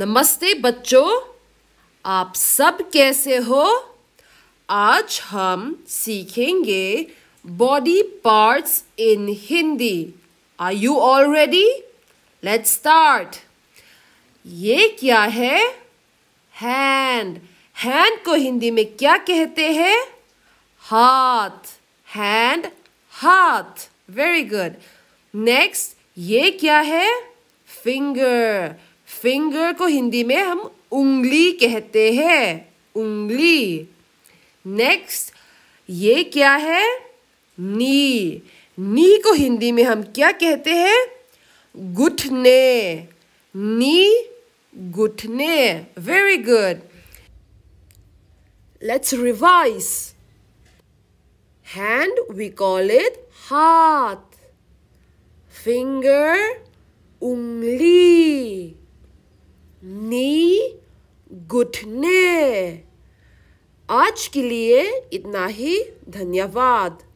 नमस्ते बच्चों आप सब कैसे हो आज हम सीखेंगे body parts in Hindi are you already let start ये क्या है हैंड हैंड को हिंदी में क्या कहते हैं हाथ हैंड हाथ वेरी गुड नेक्स्ट ये क्या है फिंगर फिंगर को हिंदी में हम उंगली कहते हैं उंगली नेक्स्ट ये क्या है नी नी को हिंदी में हम क्या कहते हैं घुटने नी घुटने very good let's revise hand we call it हाथ फिंगर उंगली नी घुटने आज के लिए इतना ही धन्यवाद